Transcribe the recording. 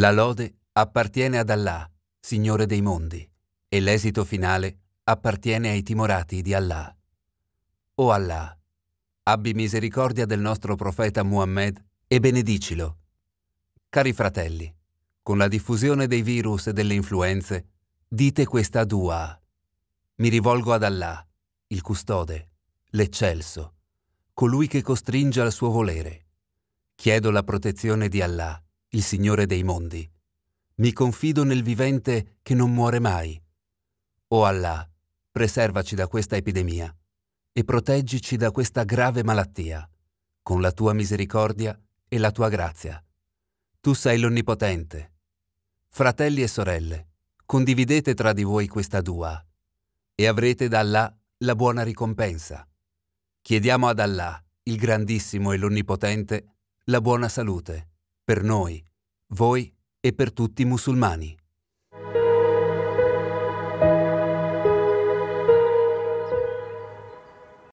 La lode appartiene ad Allah, Signore dei mondi, e l'esito finale appartiene ai timorati di Allah. O Allah, abbi misericordia del nostro profeta Muhammad e benedicilo. Cari fratelli, con la diffusione dei virus e delle influenze, dite questa dua. Mi rivolgo ad Allah, il custode, l'eccelso, colui che costringe al suo volere. Chiedo la protezione di Allah il Signore dei mondi. Mi confido nel vivente che non muore mai. O oh Allah, preservaci da questa epidemia e proteggici da questa grave malattia, con la tua misericordia e la tua grazia. Tu sei l'Onnipotente. Fratelli e sorelle, condividete tra di voi questa dua e avrete da Allah la buona ricompensa. Chiediamo ad Allah, il grandissimo e l'onnipotente, la buona salute, per noi, voi e per tutti i musulmani.